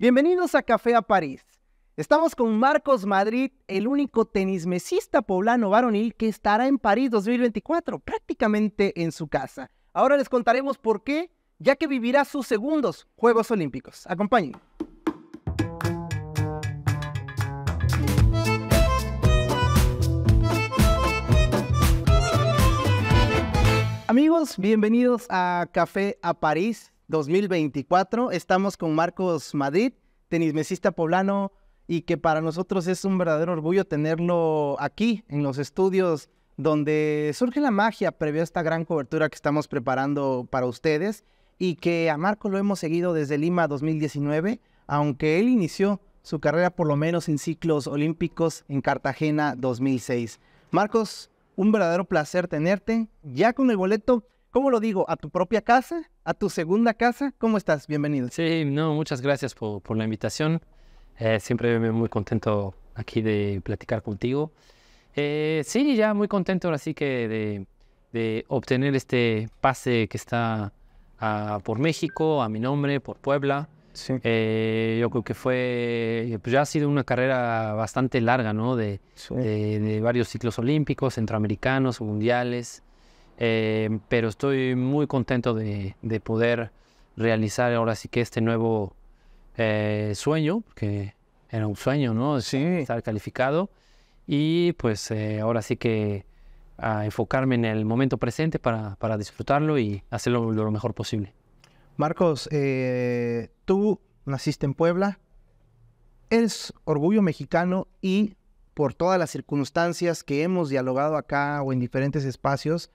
Bienvenidos a Café a París. Estamos con Marcos Madrid, el único tenismesista poblano varonil que estará en París 2024, prácticamente en su casa. Ahora les contaremos por qué, ya que vivirá sus segundos Juegos Olímpicos. Acompañen. Amigos, bienvenidos a Café a París. 2024. Estamos con Marcos Madrid, tenismesista poblano, y que para nosotros es un verdadero orgullo tenerlo aquí en los estudios donde surge la magia previo a esta gran cobertura que estamos preparando para ustedes y que a Marcos lo hemos seguido desde Lima 2019, aunque él inició su carrera por lo menos en ciclos olímpicos en Cartagena 2006. Marcos, un verdadero placer tenerte. Ya con el boleto ¿cómo lo digo? ¿A tu propia casa? ¿A tu segunda casa? ¿Cómo estás? Bienvenido. Sí, no, muchas gracias por, la invitación. Eh, siempre muy contento aquí de platicar contigo. Eh, sí, ya muy contento ahora sí que de, obtener este pase que está ah, por México, a mi nombre, por Puebla. Sí. Eh, yo creo que fue, pues ya ha sido una carrera bastante larga, ¿no? de varios ciclos olímpicos, centroamericanos, mundiales. Em, pero estoy muy contento de, poder realizar ahora sí que este nuevo eh, sueño, que era un sueño, ¿no? Sí. Estar calificado. Y pues eh, ahora sí que a enfocarme en el momento presente para, para disfrutarlo y hacerlo lo mejor posible. Marcos, eh, tú naciste en Puebla, eres orgullo mexicano y por todas las circunstancias que hemos dialogado acá o en diferentes espacios,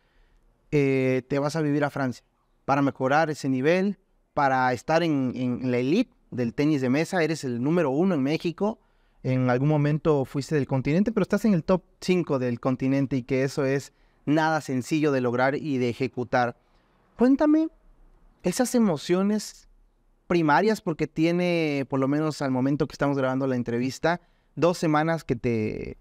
eh, te vas a vivir a Francia para mejorar ese nivel, para estar en, en, la elite del tenis de mesa. Eres el número uno en México. En algún momento fuiste del continente, pero estás en el top 5 del continente y que eso es nada sencillo de lograr y de ejecutar. Cuéntame esas emociones primarias, porque tiene, por lo menos al momento que estamos grabando la entrevista, dos semanas que te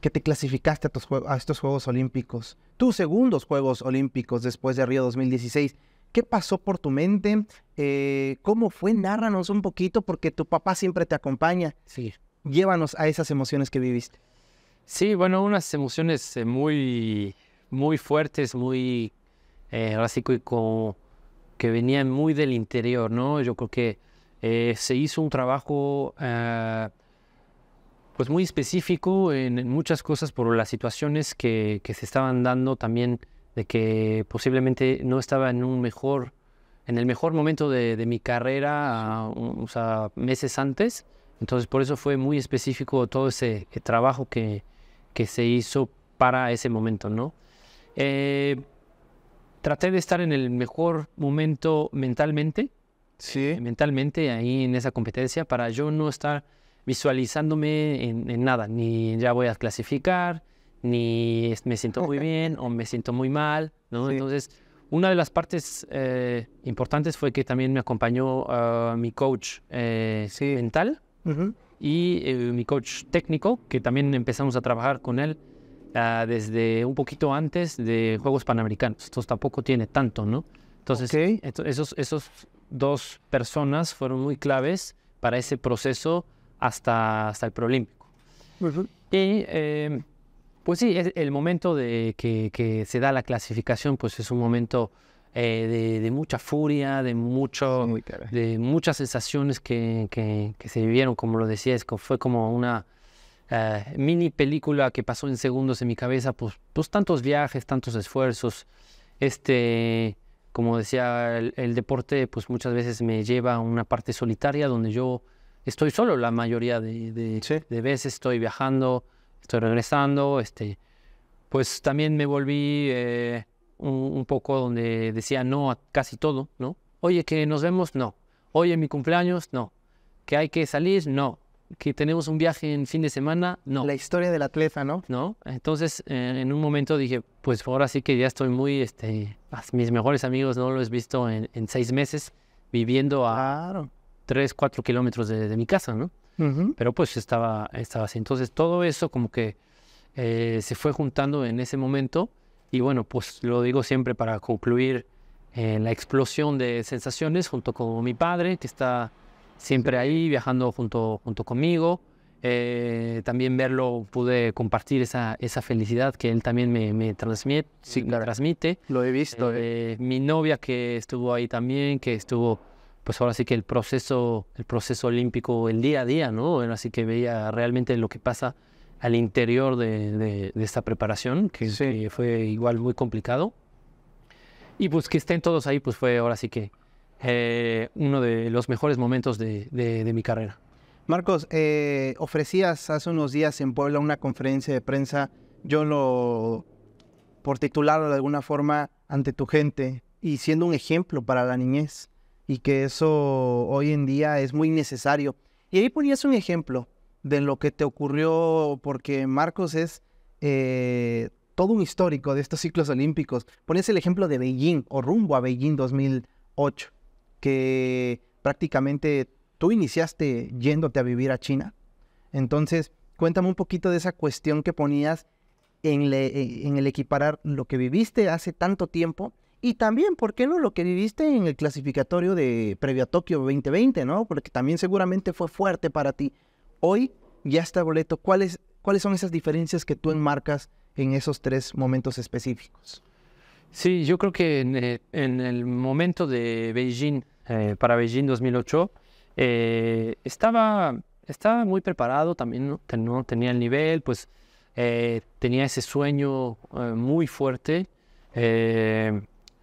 que te clasificaste a, estos Juegos Olímpicos, tus segundos Juegos Olímpicos después de Río 2016. ¿Qué pasó por tu mente? Eh, ¿Cómo fue? Nárranos un poquito porque tu papá siempre te acompaña. Sí. Llévanos a esas emociones que viviste. Sí, bueno, unas emociones eh, muy, muy fuertes, muy, eh, que como venían muy del interior, ¿no? Yo creo que eh, se hizo un trabajo... Ah, pues muy específico en, muchas cosas por las situaciones que, se estaban dando también de que posiblemente no estaba en un mejor en el mejor momento de, mi carrera, meses antes. Entonces, por eso fue muy específico todo ese eh, trabajo que, que se hizo para ese momento, ¿no? Eh, traté de estar en el mejor momento mentalmente, sí. Eh, mentalmente ahí en esa competencia, para yo no estar visualizándome en, nada, ni ya voy a clasificar, ni me siento muy bien o me siento muy mal, ¿no? Entonces, una de las partes eh, importantes fue que también me acompañó ah, mi coach eh, mental y eh, mi coach técnico, que también empezamos a trabajar con él ah, desde un poquito antes de Juegos Panamericanos. Entonces, tampoco tiene tanto, ¿no? Entonces, esas esos, esos dos personas fueron muy claves para ese proceso hasta, hasta el proolímpico Y em, pues sí, el momento de que, se da la clasificación, pues es un momento eh, de, mucha furia, de mucho, de muchas sensaciones que, que, se vivieron, como lo decías, fue como una eh, mini película que pasó en segundos en mi cabeza, pues, pues tantos viajes, tantos esfuerzos, este, como decía, el, el deporte, pues muchas veces me lleva a una parte solitaria donde yo estoy solo la mayoría de, de, veces, estoy viajando, estoy regresando, este, pues también me volví eh, un, poco donde decía no a casi todo, ¿no? Oye, que nos vemos, no. Oye, mi cumpleaños, no. Que hay que salir, no. Que tenemos un viaje en fin de semana, no. La historia del atleta, ¿no? No. Entonces, eh, en un momento dije, pues ahora sí que ya estoy muy, este, ah, mis mejores amigos no los he visto en, en seis meses, viviendo a, claro tres, cuatro kilómetros de, mi casa, ¿no? Pero pues estaba, estaba así. Entonces todo eso como que eh, se fue juntando en ese momento y bueno, pues lo digo siempre para concluir en eh, la explosión de sensaciones junto con mi padre que está siempre ahí viajando junto, junto conmigo. Eh, también verlo, pude compartir esa, esa felicidad que él también me, transmite, sí, la transmite. Lo he visto. Mi novia que estuvo ahí también, que estuvo pues ahora sí que el proceso, el proceso olímpico, el día a día, ¿no? Bueno, así que veía realmente lo que pasa al interior de, esta preparación, que, fue igual muy complicado. Y pues que estén todos ahí, pues fue ahora sí que eh, uno de los mejores momentos de, mi carrera. Marcos, eh, ofrecías hace unos días en Puebla una conferencia de prensa, yo lo, por titularlo de alguna forma, ante tu gente y siendo un ejemplo para la niñez y que eso hoy en día es muy necesario. Y ahí ponías un ejemplo de lo que te ocurrió, porque Marcos es eh, todo un histórico de estos ciclos olímpicos. Ponías el ejemplo de Beijing o rumbo a Beijing 2008, que prácticamente tú iniciaste yéndote a vivir a China. Entonces, cuéntame un poquito de esa cuestión que ponías en el equiparar lo que viviste hace tanto tiempo y también, ¿por qué no lo que viviste en el clasificatorio de previo a Tokio 2020, no? Porque también seguramente fue fuerte para ti. Hoy ya está boleto. ¿Cuáles, ¿Cuáles son esas diferencias que tú enmarcas en esos tres momentos específicos? Sí, yo creo que en, eh, el momento de Beijing, eh, para Beijing 2008, eh, estaba, muy preparado también, ¿no? Tenía el nivel, pues tenía ese sueño muy fuerte.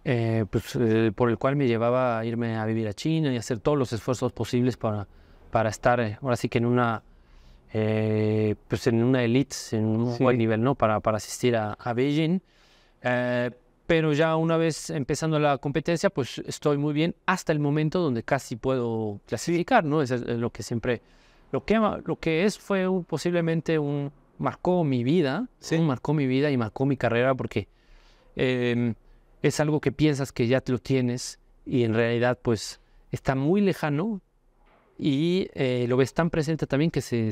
Eh, pues, eh, por el cual me llevaba a irme a vivir a China y hacer todos los esfuerzos posibles para, para estar eh, ahora sí que en una pues en una elite, en un buen nivel, ¿no? Para, para asistir a, a Beijing. pero ya una vez empezando la competencia, pues estoy muy bien hasta el momento donde casi puedo clasificar, ¿no? Es, lo que siempre, lo que, lo que es fue posiblemente un, marcó mi vida, sí. marcó mi vida y marcó mi carrera porque em, es algo que piensas que ya te lo tienes y en realidad pues está muy lejano y eh, lo ves tan presente también que se,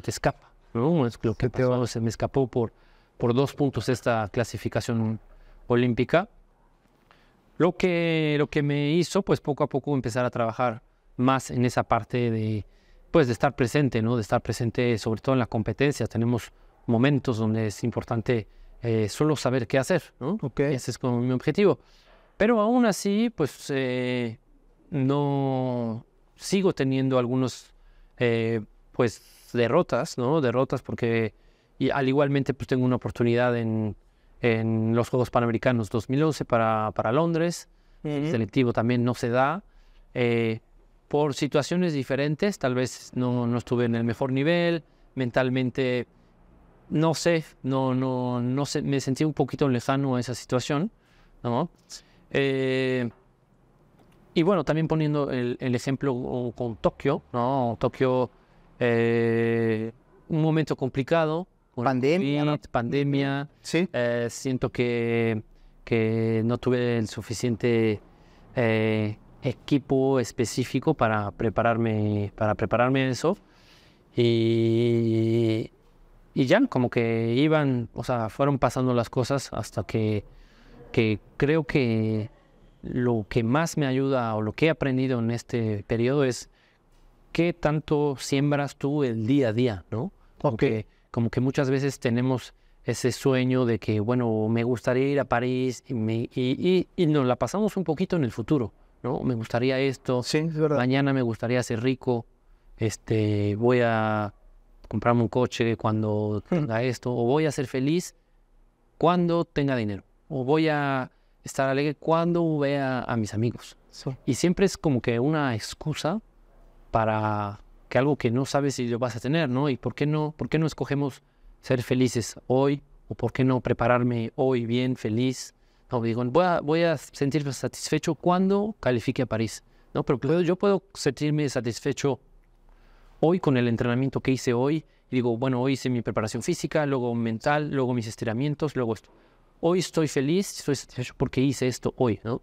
te escapa. Es lo que se, se me escapó por, por dos puntos esta clasificación olímpica. Lo que, lo que me hizo pues poco a poco empezar a trabajar más en esa parte de pues de estar presente, ¿no? De estar presente sobre todo en la competencia. Tenemos momentos donde es importante eh, solo saber qué hacer, ¿no? Ese es como mi objetivo. Pero aún así, pues eh, no sigo teniendo algunos, eh, pues, derrotas, ¿no? Derrotas porque y al igualmente pues tengo una oportunidad en, en los Juegos Panamericanos 2011 para, para Londres. El selectivo también no se da. por situaciones diferentes, tal vez no, no estuve en el mejor nivel, mentalmente no sé, no, no, no sé, me sentí un poquito lejano a esa situación, ¿no? Eh, y bueno, también poniendo el, ejemplo con Tokio, ¿no? Tokio, eh, un momento complicado. Pandemia. pandemia. Sí. Eh, siento que, no tuve el suficiente equipo específico para prepararme, para prepararme eso. Y y ya, como que iban, o sea, fueron pasando las cosas hasta que, que creo que lo que más me ayuda o lo que he aprendido en este periodo es qué tanto siembras tú el día a día, ¿no? Porque como que muchas veces tenemos ese sueño de que, bueno, me gustaría ir a París y, y, y, y nos la pasamos un poquito en el futuro, ¿no? Me gustaría esto, sí, verdad. mañana me gustaría ser rico, este, voy a comprarme un coche cuando hmm. tenga esto, o voy a ser feliz cuando tenga dinero, o voy a estar alegre cuando vea a mis amigos. Y siempre es como que una excusa para que algo que no sabes si lo vas a tener, ¿no? ¿Y por qué no, por qué no escogemos ser felices hoy? ¿O por qué no prepararme hoy bien, feliz? No, digo, voy voy a sentirme satisfecho cuando califique a París. No, pero yo puedo sentirme satisfecho hoy con el entrenamiento que hice hoy, digo, bueno, hoy hice mi preparación física, luego mental, luego mis estiramientos, luego esto. Hoy estoy feliz, estoy satisfecho porque hice esto hoy, ¿no?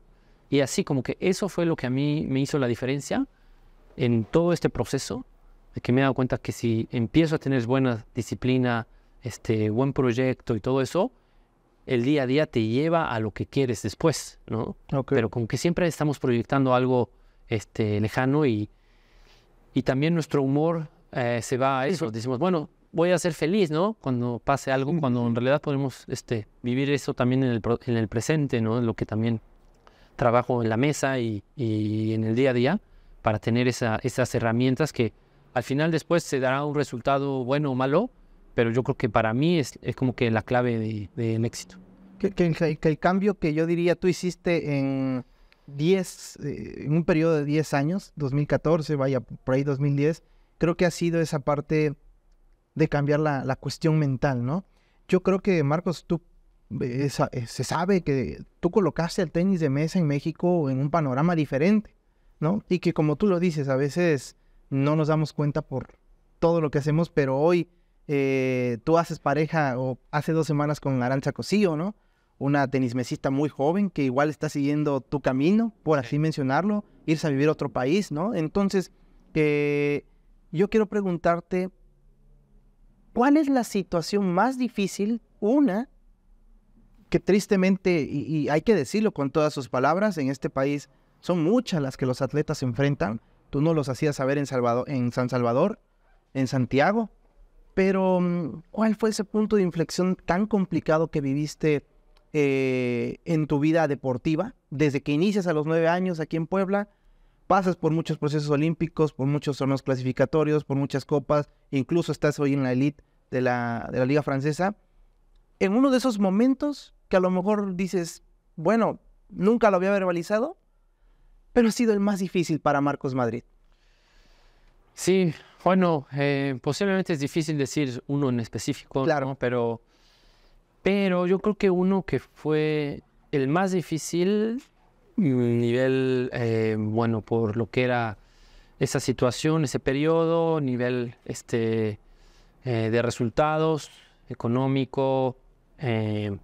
Y así como que eso fue lo que a mí me hizo la diferencia en todo este proceso, de que me he dado cuenta que si empiezo a tener buena disciplina, este buen proyecto y todo eso, el día a día te lleva a lo que quieres después, ¿no? Pero como que siempre estamos proyectando algo este, lejano y y también nuestro humor eh, se va a eso. Decimos, bueno, voy a ser feliz, ¿no? Cuando pase algo, cuando en realidad podemos este, vivir eso también en el, en el presente, ¿no? Lo que también trabajo en la mesa y, y en el día a día para tener esa, esas herramientas que al final después se dará un resultado bueno o malo, pero yo creo que para mí es, es como que la clave del éxito. que, que, el cambio que yo diría tú hiciste en 10, eh, en un periodo de 10 años, 2014, vaya, por ahí 2010, creo que ha sido esa parte de cambiar la, cuestión mental, ¿no? Yo creo que, Marcos, tú eh, eh, se sabe que tú colocaste el tenis de mesa en México en un panorama diferente, ¿no? Y que como tú lo dices, a veces no nos damos cuenta por todo lo que hacemos, pero hoy tú haces pareja o hace dos semanas con Arancha Cosío, ¿no? una tenismesista muy joven que igual está siguiendo tu camino, por así mencionarlo, irse a vivir a otro país, ¿no? Entonces, eh, yo quiero preguntarte, ¿cuál es la situación más difícil? Una, que tristemente, y, hay que decirlo con todas sus palabras, en este país son muchas las que los atletas enfrentan. Tú no los hacías saber en, en San Salvador, en Santiago, pero mm, ¿cuál fue ese punto de inflexión tan complicado que viviste eh, en tu vida deportiva, desde que inicias a los nueve años aquí en Puebla, pasas por muchos procesos olímpicos, por muchos torneos clasificatorios, por muchas copas, incluso estás hoy en la elite de la, liga francesa. En uno de esos momentos que a lo mejor dices, bueno, nunca lo había verbalizado, pero ha sido el más difícil para Marcos Madrid. Sí, bueno, eh, posiblemente es difícil decir uno en específico, claro. pero pero yo creo que uno que fue el más difícil, mm, nivel, eh, bueno, por lo que era esa situación, ese periodo, nivel este, eh, de resultados, económico. Eh,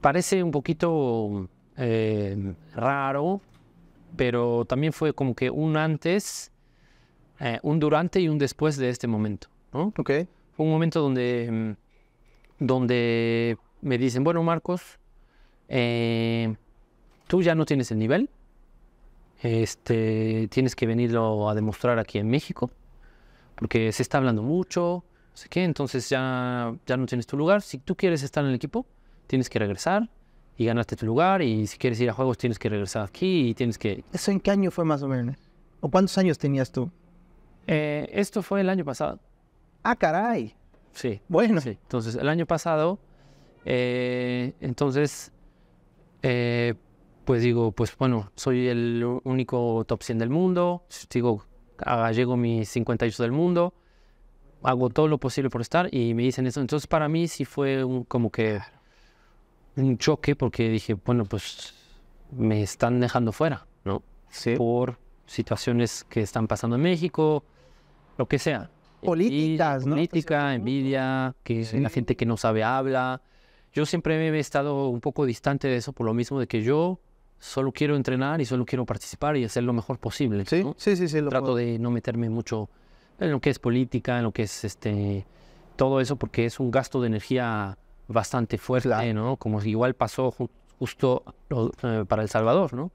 parece un poquito raro, pero también fue como que un antes, un durante y un después de este momento. ¿no? Fue un momento donde mm, donde me dicen, bueno, Marcos, eh, tú ya no tienes el nivel, este, tienes que venirlo a demostrar aquí en México, porque se está hablando mucho, no sé qué, entonces ya, ya no tienes tu lugar. Si tú quieres estar en el equipo, tienes que regresar y ganarte tu lugar, y si quieres ir a juegos, tienes que regresar aquí y tienes que... ¿Eso en qué año fue más o menos? ¿O cuántos años tenías tú? Eh, esto fue el año pasado. Ah, caray. Sí. Bueno. Entonces, el año pasado, eh, entonces, eh, pues digo, pues bueno, soy el único top 100 del mundo, digo, ah, llego a mis 58 del mundo, hago todo lo posible por estar y me dicen eso. Entonces, para mí sí fue un, como que un choque porque dije, bueno, pues me están dejando fuera, ¿no? Sí. Por situaciones que están pasando en México, lo que sea. Eh, políticas, ¿no? Política, envidia, que la gente que no sabe habla. Yo siempre me he estado un poco distante de eso por lo mismo de que yo solo quiero entrenar y solo quiero participar y hacer lo mejor posible. Sí, sí, sí, sí, Trato de no meterme mucho en lo que es política, en lo que es este todo eso porque es un gasto de energía bastante fuerte, ¿no? Como igual pasó justo eh, para El Salvador, ¿no?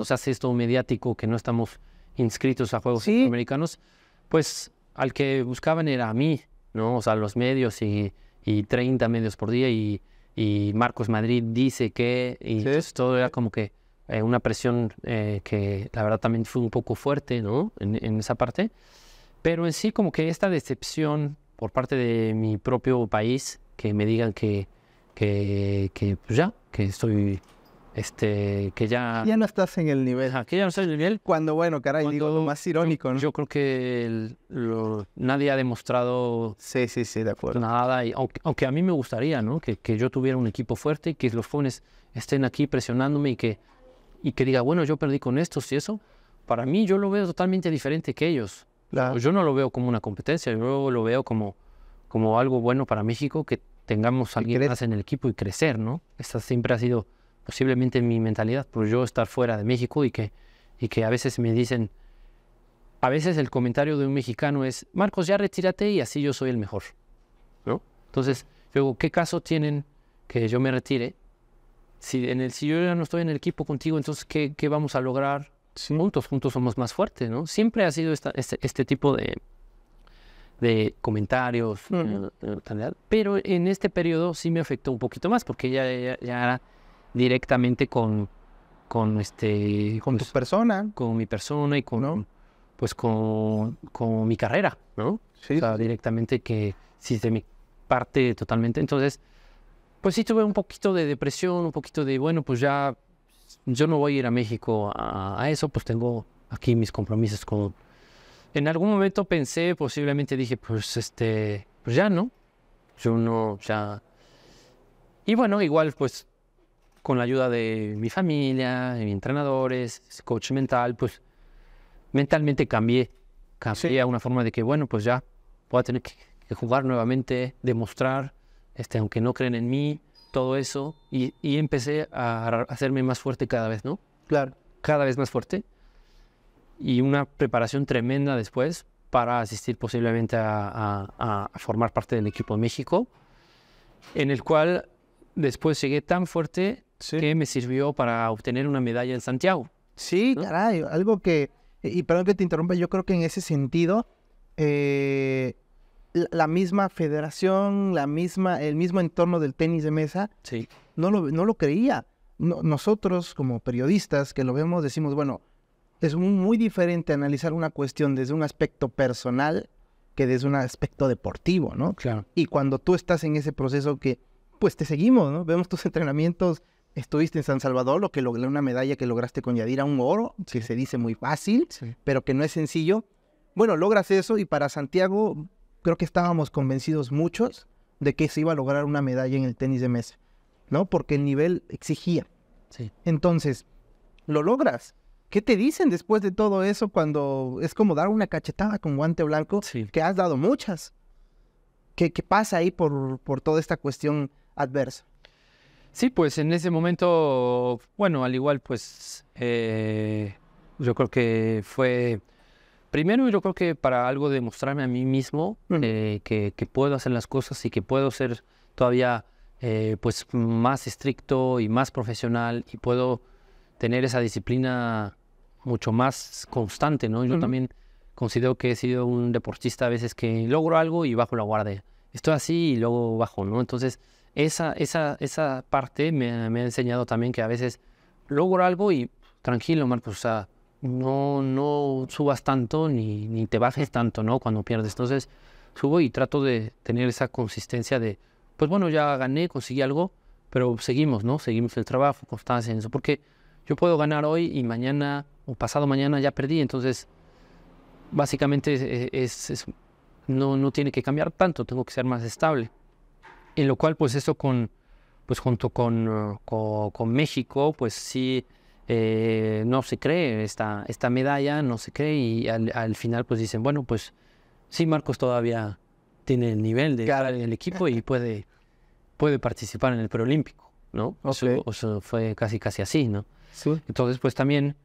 O sea, hace esto mediático que no estamos inscritos a Juegos Americanos, pues al que buscaban era a mí, ¿no? O sea, los medios y, 30 medios por día y, Marcos Madrid dice que, y todo era como que eh, una presión eh, que la verdad también fue un poco fuerte, ¿no? En, esa parte. Pero en sí como que esta decepción por parte de mi propio país, que me digan que, que, pues ya, que estoy este, que ya... Ya no estás en el nivel. Ajá, que ya no estás en el nivel. Cuando, bueno, caray, digo lo más irónico, ¿no? Yo creo que nadie ha demostrado... Sí, sí, sí, de acuerdo. Nada, y, aunque, a mí me gustaría, ¿no? Que, que yo tuviera un equipo fuerte y que los jóvenes estén aquí presionándome y que, y que diga, bueno, yo perdí con estos y eso. Para mí yo lo veo totalmente diferente que ellos. Yo no lo veo como una competencia, yo lo veo como, como algo bueno para México, que tengamos a alguien más en el equipo y crecer, ¿no? esta siempre ha sido posiblemente mi mentalidad por yo estar fuera de México y que, y que a veces me dicen, a veces el comentario de un mexicano es, Marcos, ya retírate y así yo soy el mejor. ¿No? Entonces, yo digo, ¿qué caso tienen que yo me retire? Si, en el, si yo ya no estoy en el equipo contigo, entonces, ¿qué, vamos a lograr juntos? Juntos somos más fuertes, ¿no? Siempre ha sido este, este, tipo de, de comentarios, eh, pero en este periodo sí me afectó un poquito más, porque ya, ya era directamente con, con este... Con tu pues, persona. Con mi persona y con... Pues con, con, mi carrera, ¿no? directamente que sí, de mi parte totalmente. Entonces, pues sí tuve un poquito de depresión, un poquito de, bueno, pues ya yo no voy a ir a México a, eso, pues tengo aquí mis compromisos con... En algún momento pensé, posiblemente dije, pues este, pues ya no, yo no, ya... Y bueno, igual pues con la ayuda de mi familia, de mis entrenadores, coach mental, pues mentalmente cambié. Cambié a una forma de que, bueno, pues ya voy a tener que, jugar nuevamente, demostrar, este, aunque no creen en mí, todo eso. Y, empecé a, hacerme más fuerte cada vez, ¿no? Claro. Cada vez más fuerte. Y una preparación tremenda después para asistir posiblemente a, a formar parte del equipo de México, en el cual después llegué tan fuerte que me sirvió para obtener una medalla en Santiago. Sí, caray, algo que, y perdón que te interrumpa, yo creo que en ese sentido, eh, la misma federación, la misma, el mismo entorno del tenis de mesa, sí. no, lo, no lo creía. nosotros como periodistas que lo vemos decimos, bueno, es muy diferente analizar una cuestión desde un aspecto personal que desde un aspecto deportivo, ¿no? Claro. Y cuando tú estás en ese proceso que, pues te seguimos, ¿no? Vemos tus entrenamientos estuviste en San Salvador, lo que logré una medalla que lograste con a un oro, que se dice muy fácil, pero que no es sencillo. Bueno, logras eso y para Santiago creo que estábamos convencidos muchos de que se iba a lograr una medalla en el tenis de mesa, ¿no? Porque el nivel exigía. Sí. Entonces, lo logras. ¿Qué te dicen después de todo eso cuando es como dar una cachetada con guante blanco que has dado muchas? ¿Qué, pasa ahí por, por toda esta cuestión adversa? Sí, pues en ese momento, bueno, al igual, pues eh, yo creo que fue, primero yo creo que para algo demostrarme a mí mismo eh, que, puedo hacer las cosas y que puedo ser todavía eh, pues más estricto y más profesional y puedo tener esa disciplina mucho más constante, ¿no? Yo también considero que he sido un deportista a veces que logro algo y bajo la guardia. Estoy así y luego bajo, ¿no? Entonces esa, esa, esa parte me, ha enseñado también que a veces logro algo y tranquilo, Marcos, o sea, no, no subas tanto ni, ni te bajes tanto, ¿no? Cuando pierdes. Entonces, subo y trato de tener esa consistencia de, pues bueno, ya gané, conseguí algo, pero seguimos, ¿no? Seguimos el trabajo, constancia en eso, porque yo puedo ganar hoy y mañana o pasado mañana ya perdí, entonces básicamente no, no tiene que cambiar tanto, tengo que ser más estable en lo cual pues eso con, pues junto con, uh, México, pues sí, eh, no se cree esta, esta medalla, no se cree y al, final pues dicen, bueno, pues sí, Marcos todavía tiene el nivel de cara en el equipo y puede, puede participar en el preolímpico, ¿no? O sea, fue casi, casi así, ¿no? Entonces pues también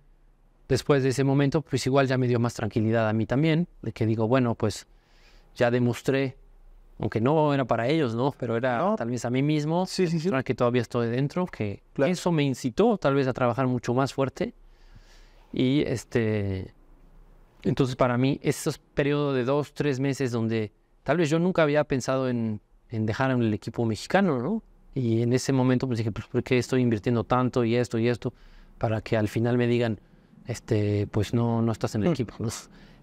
después de ese momento pues igual ya me dio más tranquilidad a mí también, de que digo, bueno, pues ya demostré aunque no era para ellos, ¿no? Pero era tal vez a mí mismo, sí, que todavía estoy dentro, que eso me incitó tal vez a trabajar mucho más fuerte. Y este, entonces para mí esos periodos de dos, tres meses donde tal vez yo nunca había pensado en, en dejar el equipo mexicano, ¿no? Y en ese momento pues dije, pues, ¿por qué estoy invirtiendo tanto y esto y esto? Para que al final me digan, este, pues no, no estás en el mm. equipo,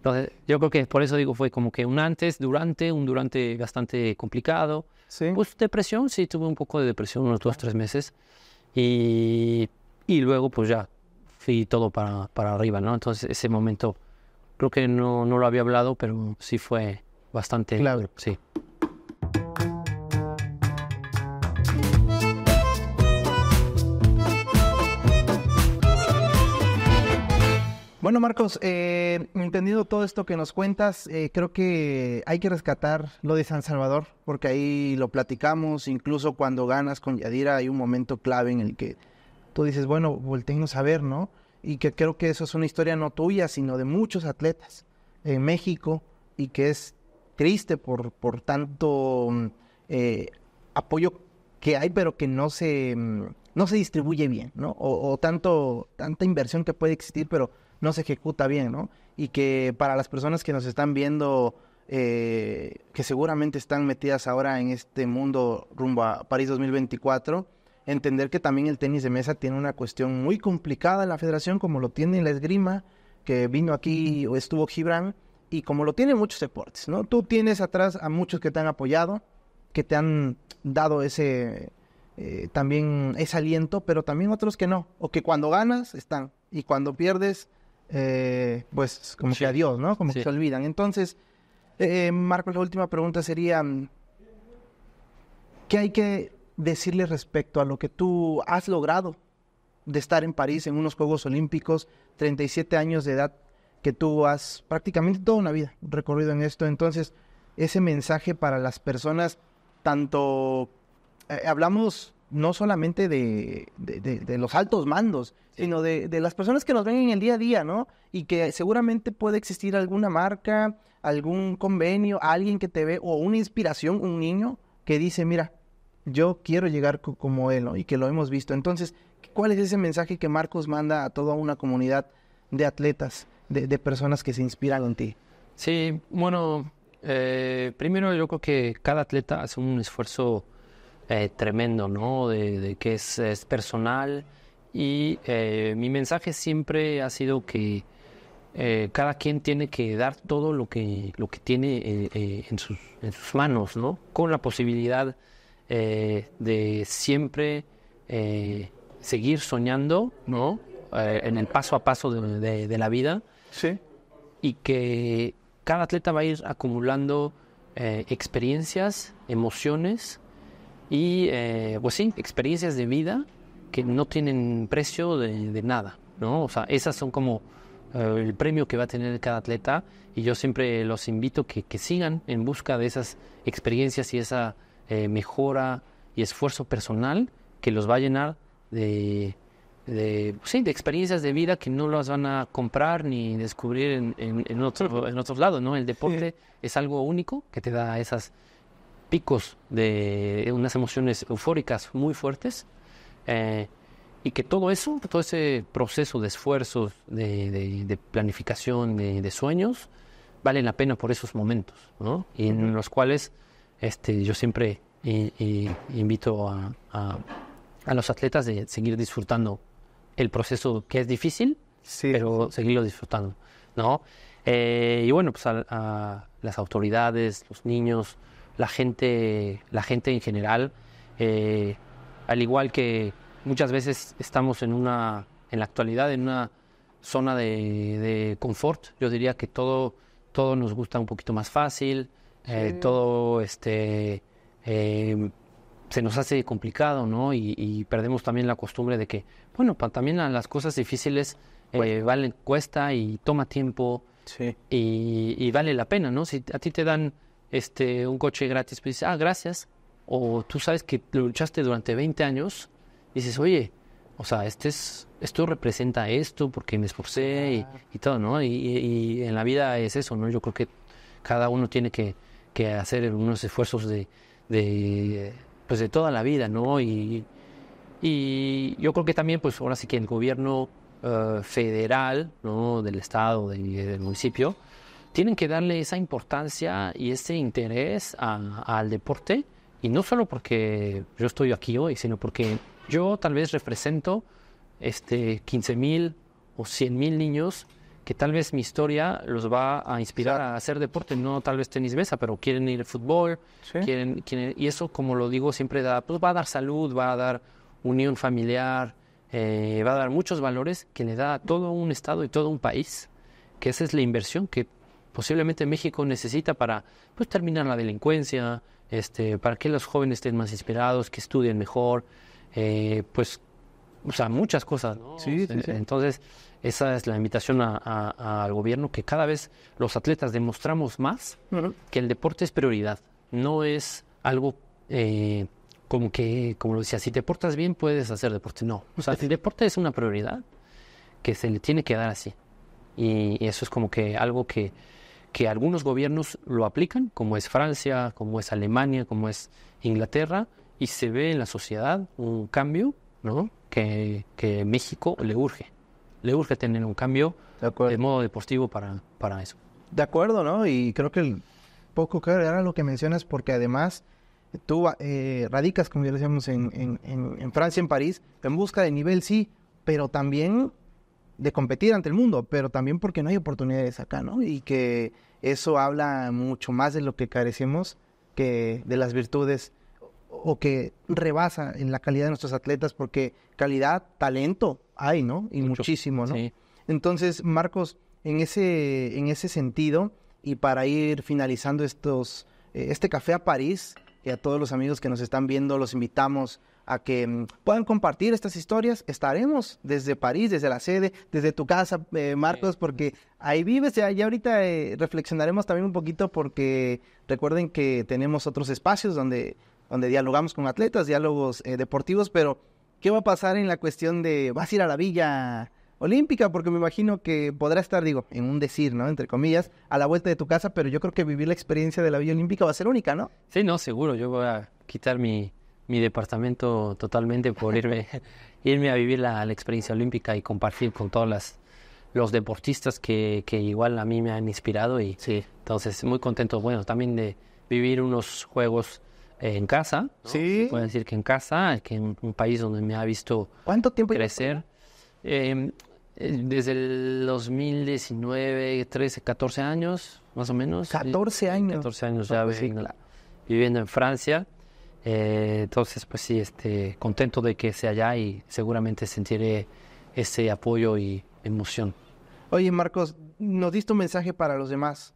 entonces, yo creo que por eso digo, fue como que un antes, durante, un durante bastante complicado. Sí. Pues depresión, sí, tuve un poco de depresión, unos dos, tres meses. Y, y luego, pues ya, fui todo para, para arriba, ¿no? Entonces, ese momento, creo que no, no lo había hablado, pero sí fue bastante. Claro. Sí. Bueno, Marcos, eh, entendido todo esto que nos cuentas, eh, creo que hay que rescatar lo de San Salvador, porque ahí lo platicamos, incluso cuando ganas con Yadira hay un momento clave en el que tú dices, bueno, volteenos a ver, ¿no? Y que creo que eso es una historia no tuya, sino de muchos atletas en México, y que es triste por, por tanto mm, eh, apoyo que hay, pero que no se, mm, no se distribuye bien, ¿no? O, o, tanto, tanta inversión que puede existir, pero no se ejecuta bien, ¿no? Y que para las personas que nos están viendo, eh, que seguramente están metidas ahora en este mundo rumbo a París 2024, entender que también el tenis de mesa tiene una cuestión muy complicada en la federación, como lo tiene la esgrima, que vino aquí o estuvo Gibran, y como lo tienen muchos deportes, ¿no? Tú tienes atrás a muchos que te han apoyado, que te han dado ese, eh, también ese aliento, pero también otros que no, o que cuando ganas están, y cuando pierdes eh, pues como sí. que adiós, ¿no? Como que se olvidan. Entonces, eh, Marcos, la última pregunta sería, mm, ¿qué hay que decirle respecto a lo que tú has logrado de estar en París en unos Juegos Olímpicos, 37 años de edad, que tú has prácticamente toda una vida recorrido en esto? Entonces, ese mensaje para las personas, tanto eh, hablamos no solamente de, de, los altos mandos, sino de, las personas que nos ven en el día a día, ¿no? Y que seguramente puede existir alguna marca, algún convenio, alguien que te ve o una inspiración, un niño que dice, mira, yo quiero llegar como él, Y que lo hemos visto. Entonces, ¿cuál es ese mensaje que Marcos manda a toda una comunidad de atletas, de, personas que se inspiran en ti? Sí, bueno, eh, primero yo creo que cada atleta hace un esfuerzo eh, tremendo, ¿no? De, que es, personal. Y eh, mi mensaje siempre ha sido que eh, cada quien tiene que dar todo lo que, lo que tiene en sus, manos, ¿no? Con la posibilidad de siempre seguir soñando, ¿no? en el paso a paso de, la vida. Sí. Y que cada atleta va a ir acumulando experiencias, emociones y eh, pues sí, experiencias de vida que no tienen precio de, nada, ¿no? O sea, esas son como eh, el premio que va a tener cada atleta y yo siempre los invito que, que sigan en busca de esas experiencias y esa eh, mejora y esfuerzo personal que los va a llenar de, de, pues de experiencias de vida que no las van a comprar ni descubrir en, en, en, en otros lados, ¿no? El deporte es algo único que te da esas picos de unas emociones eufóricas muy fuertes eh, y que todo eso, todo ese proceso de esfuerzos, de, planificación, de, sueños, valen la pena por esos momentos, ¿no? Y en los cuales este, yo siempre eh, eh, invito a, los atletas de seguir disfrutando el proceso que es difícil, sí. pero seguirlo disfrutando, ¿no? y bueno, pues a las autoridades, los niños, la gente, la gente en general, eh, al igual que muchas veces estamos en una, en la actualidad, en una zona de, confort. Yo diría que todo, todo nos gusta un poquito más fácil, eh, todo este eh, se nos hace complicado, ¿no? Y, perdemos también la costumbre de que, bueno, también las cosas difíciles valen, cuesta y toma tiempo y, y, vale la pena, ¿no? Si a ti te dan este, un coche gratis, pues dices, ah, gracias. O tú sabes que luchaste durante 20 años, dices, oye, o sea, este es, esto representa esto porque me esforcé y, todo, ¿no? Y, en la vida es eso, ¿no? Yo creo que cada uno tiene que, hacer unos esfuerzos de, de, pues de toda la vida, ¿no? Y, y yo creo que también, pues ahora sí que el gobierno eh, federal, ¿no? Del estado, del municipio, tienen que darle esa importancia y ese interés al deporte, y no solo porque yo estoy aquí hoy, sino porque yo tal vez represento este 15.000 o 100.000 niños que tal vez mi historia los va a inspirar a hacer deporte, no tal vez tenis mesa, pero quieren ir al fútbol, quieren, y eso como lo digo siempre da, pues va a dar salud, va a dar unión familiar, eh, va a dar muchos valores que le da a todo un estado y todo un país, que esa es la inversión que posiblemente México necesita para pues, terminar la delincuencia, este, para que los jóvenes estén más inspirados, que estudien mejor, eh, pues, o sea, muchas cosas, Entonces, esa es la invitación al gobierno, que cada vez los atletas demostramos más que el deporte es prioridad, no es algo... Eh, como que, como lo decía, si te portas bien puedes hacer deporte. No, o sea, el deporte es una prioridad que se le tiene que dar así. y eso es como que algo que, que algunos gobiernos lo aplican, como es Francia, como es Alemania, como es Inglaterra, y se ve en la sociedad un cambio ¿no? que, México le urge. Le urge tener un cambio de, modo deportivo para, para eso. De acuerdo, ¿no? Y creo que el poco que era lo que mencionas, porque además tú eh, radicas, como ya decíamos, en, en, Francia, en París, en busca de nivel, sí, pero también de competir ante el mundo, pero también porque no hay oportunidades acá, ¿no? Y que eso habla mucho más de lo que carecemos que de las virtudes o que rebasa en la calidad de nuestros atletas, porque calidad, talento hay, ¿no? Y muchísimo, ¿no? Entonces, Marcos, en ese, en ese sentido, y para ir finalizando estos, eh, este café a París, y a todos los amigos que nos están viendo, los invitamos a que mm, puedan compartir estas historias. Estaremos desde París, desde la sede, desde tu casa, eh, Marcos, porque ahí vives. Ya, ahorita eh, reflexionaremos también un poquito porque recuerden que tenemos otros espacios donde, donde dialogamos con atletas, diálogos eh, deportivos, pero ¿qué va a pasar en la cuestión de vas a ir a la villa? Olímpica, porque me imagino que podrá estar, digo, en un decir, ¿no? Entre comillas, a la vuelta de tu casa, pero yo creo que vivir la experiencia de la Villa Olímpica va a ser única, ¿no? Sí, no, seguro. Yo voy a quitar mi, mi departamento totalmente por irme, a vivir la, experiencia olímpica y compartir con todos las los deportistas que, igual a mí me han inspirado y sí. entonces muy contento, bueno, también de vivir unos juegos en casa. Sí. decir que en casa, que en un país donde me ha visto ¿Cuánto tiempo crecer. Em, eh, desde el 2019, 13, 14 años, más o menos. 14 años. 14 años ya pues viviendo en Francia. Eh, entonces, pues sí, este, contento de que sea allá y seguramente sentiré ese apoyo y emoción. Oye, Marcos, nos diste un mensaje para los demás,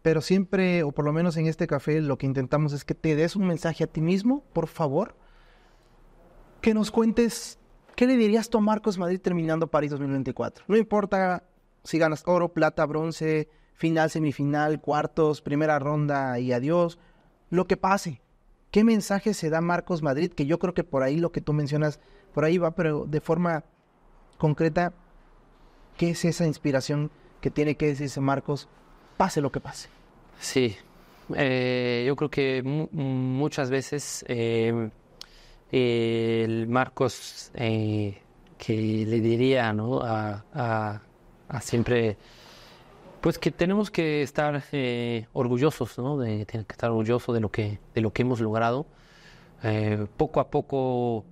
pero siempre, o por lo menos en este café, lo que intentamos es que te des un mensaje a ti mismo, por favor, que nos cuentes qué le dirías tú a Marcos Madrid terminando París 2024. No importa si ganas oro, plata, bronce, final, semifinal, cuartos, primera ronda y adiós, lo que pase. ¿Qué mensaje se da Marcos Madrid? Que yo creo que por ahí lo que tú mencionas, por ahí va, pero de forma concreta, ¿qué es esa inspiración que tiene que decirse Marcos, pase lo que pase? Sí, eh, yo creo que muchas veces em, el Marcos eh, que le diría a, a siempre pues que tenemos que estar eh, orgullosos, ¿no? De, que estar orgulloso de lo que, de lo que hemos logrado. Eh, poco a poco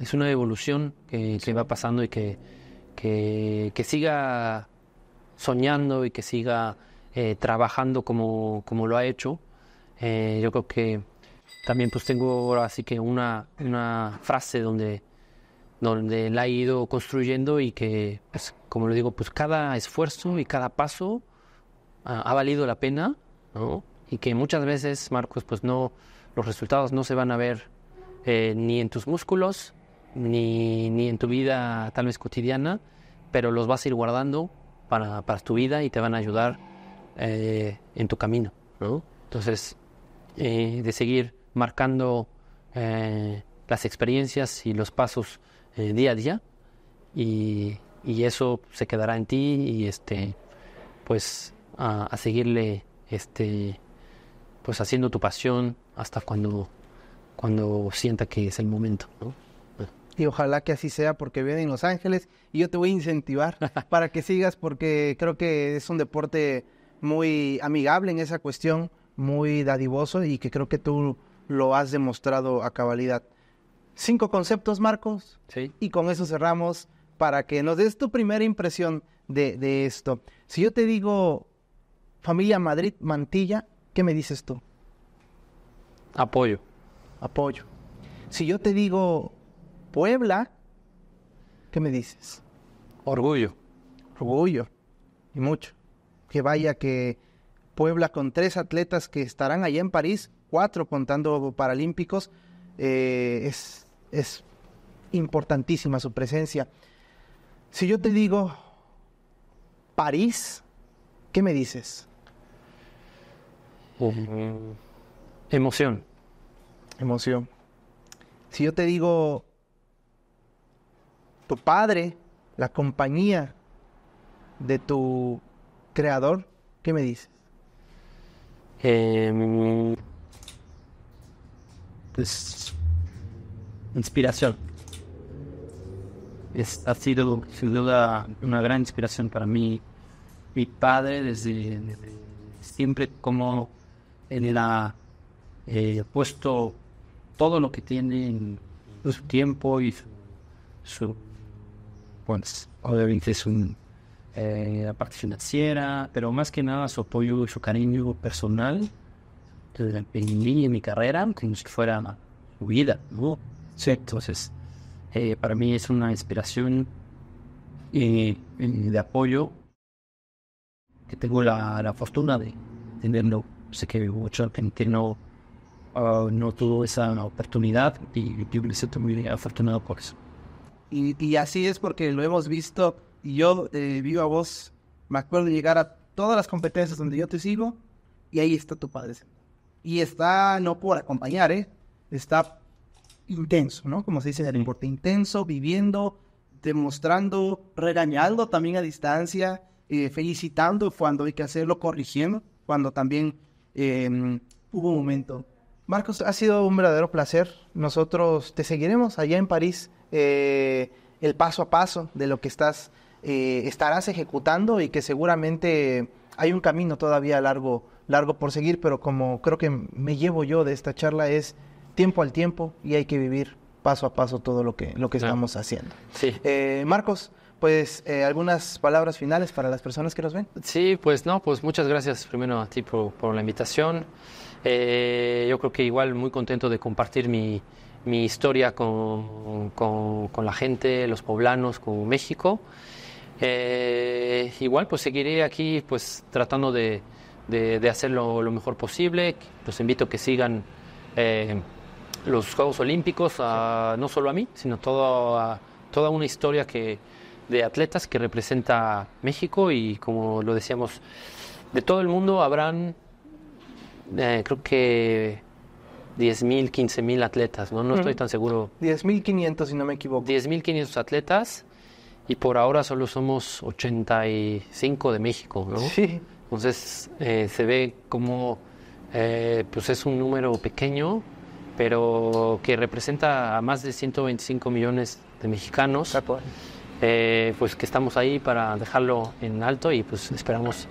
es una evolución que, se va pasando y que, que, siga soñando y que siga eh, trabajando como, como, lo ha hecho. yo creo que también pues tengo ahora que una, una frase donde donde la ha ido construyendo y que, pues, como lo digo, pues cada esfuerzo y cada paso ha valido la pena, Y que muchas veces, Marcos, pues no, los resultados no se van a ver eh, ni en tus músculos, ni, ni, en tu vida tal vez cotidiana, pero los vas a ir guardando para, tu vida y te van a ayudar eh, en tu camino. ¿no? Entonces, eh, de seguir marcando las experiencias y los pasos día a día y, y, eso se quedará en ti y este pues a, seguirle este, pues haciendo tu pasión hasta cuando, cuando sienta que es el momento. Y ojalá que así sea porque en Los Ángeles y yo te voy a incentivar para que sigas porque creo que es un deporte muy amigable en esa cuestión, muy dadivoso y que creo que tú lo has demostrado a cabalidad. Cinco conceptos, Marcos. Y con eso cerramos para que nos des tu primera impresión de, de esto. Si yo te digo familia Madrid Mantilla, ¿qué me dices tú? Apoyo. Apoyo. Si yo te digo Puebla, ¿qué me dices? Orgullo. Orgullo. Y mucho. Que vaya que Puebla con tres atletas que estarán allá en París, cuatro contando paralímpicos, eh, es, es importantísima su presencia. Si yo te digo París, ¿qué me dices? Emoción. Emoción. Si yo te digo, tu padre, la compañía de tu creador, ¿qué me dices? Em, pues, inspiración. ha sido sin duda una gran inspiración para mí. Mi padre desde siempre como en el eh, puesto todo lo que tiene en su tiempo y su, bueno, obviamente es eh, parte financiera, pero más que nada su apoyo y su cariño personal en mí en mi carrera, como si fuera su vida, ¿no? Sí. Entonces, eh, para mí es una inspiración y, eh, de apoyo que tengo la, la fortuna de tenerlo sé que mucha gente no, ah, no tuvo esa oportunidad y yo me siento muy afortunado por eso. Y, y así es porque lo hemos visto. Y yo eh, vivo a vos, me acuerdo de llegar a todas las competencias donde yo te sigo y ahí está tu padre. Y está no por acompañar, ¿eh? está intenso, ¿no? Como se dice el deporte, intenso, viviendo, demostrando, regañando también a distancia, eh, felicitando cuando hay que hacerlo, corrigiendo, cuando también Em, hubo un momento. Marcos, ha sido un verdadero placer. Nosotros te seguiremos allá en París, eh, el paso a paso de lo que estás, eh, estarás ejecutando y que seguramente hay un camino todavía largo, largo por seguir, pero como creo que me llevo yo de esta charla es tiempo al tiempo y hay que vivir paso a paso todo lo que, lo que estamos haciendo. Sí. Eh, Marcos, pues eh, algunas palabras finales para las personas que nos ven. Sí, pues no, pues muchas gracias primero a ti por, la invitación. Eh, yo creo que igual muy contento de compartir mi, historia con, la gente, los poblanos, con México. Eh, igual pues seguiré aquí pues tratando de, de, hacerlo lo mejor posible. Los invito a que sigan los Juegos Olímpicos, no solo a mí, sino toda una historia que de atletas que representa México y como lo decíamos, de todo el mundo habrán, eh, creo que 10.000, mil atletas, no, no estoy tan seguro. 10.500 si no me equivoco. 10.500 atletas y por ahora solo somos 85 de México, ¿no? Sí. Entonces eh, se ve como, eh, pues es un número pequeño, pero que representa a más de 125 millones de mexicanos. Eh, pues que estamos ahí para dejarlo en alto y pues esperamos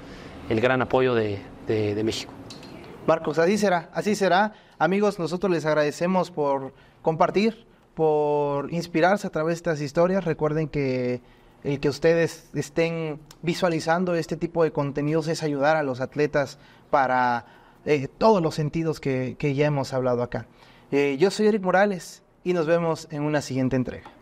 el gran apoyo de, de, México. Marcos, así será, así será. Amigos, nosotros les agradecemos por compartir, por inspirarse a través de estas historias. Recuerden que el que ustedes estén visualizando este tipo de contenidos es ayudar a los atletas para eh, todos los sentidos que, ya hemos hablado acá. Eh, yo soy Eric Morales y nos vemos en una siguiente entrega.